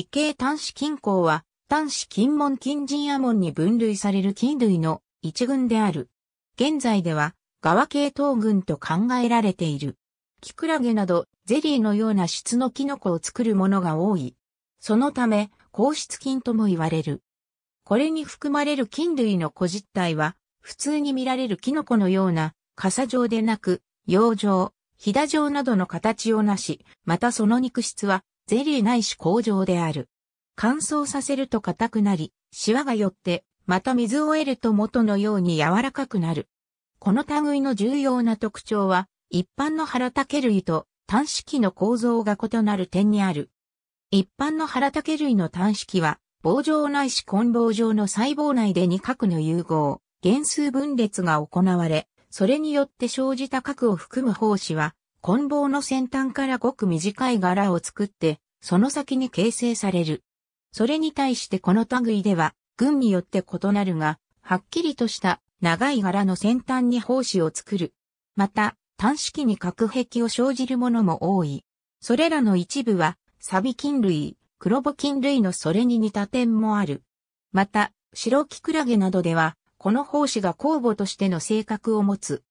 異形端子金鉱は、端子金門金人亜門に分類される金類の一群である。現在では、側系統群と考えられている。キクラゲなど、ゼリーのような質のキノコを作るものが多い。そのため、硬質菌とも言われる。これに含まれる菌類の個実体は、普通に見られるキノコのような、傘状でなく、葉状、ひだ状などの形をなし、またその肉質は、ゼリーないし工場である。乾燥させると硬くなり、シワが寄って、また水を得ると元のように柔らかくなる。この類の重要な特徴は、一般の原竹類と単式の構造が異なる点にある。一般の原竹類の単式は、棒状ないし根棒状の細胞内で二核の融合、原数分裂が行われ、それによって生じた核を含む胞子は、棍棒の先端からごく短い柄を作って、その先に形成される。それに対してこの類では、群によって異なるが、はっきりとした長い柄の先端に胞子を作る。また、単式に隔壁を生じるものも多い。それらの一部は、サビ菌類、黒ボ菌類のそれに似た点もある。また、白キクラゲなどでは、この胞子が酵母としての性格を持つ。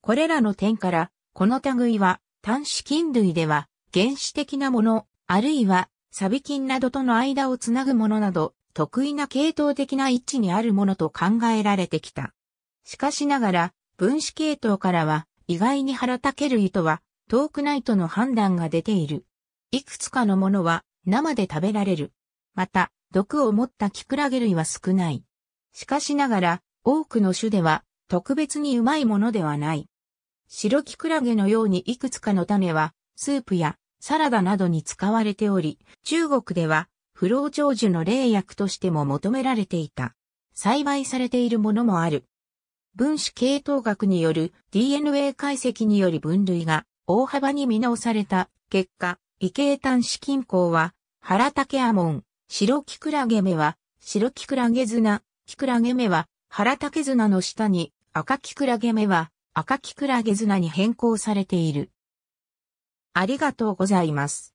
これらの点から、この類は、単子菌類では、原始的なもの、あるいは、サビ菌などとの間をつなぐものなど、得意な系統的な位置にあるものと考えられてきた。しかしながら、分子系統からは、意外に腹原ける糸は、遠くないとの判断が出ている。いくつかのものは、生で食べられる。また、毒を持ったキクラゲ類は少ない。しかしながら、多くの種では、特別にうまいものではない。白キクラゲのようにいくつかの種は、スープやサラダなどに使われており、中国では不老長寿の霊薬としても求められていた。栽培されているものもある。分子系統学による DNA 解析により分類が大幅に見直された結果、異形端子均衡は、原竹アモン、白キクラゲ目は、白キクラゲ綱、キクラゲ目は、原竹綱の下に、赤キクラゲ目は、赤きクラゲ綱に変更されている。ありがとうございます。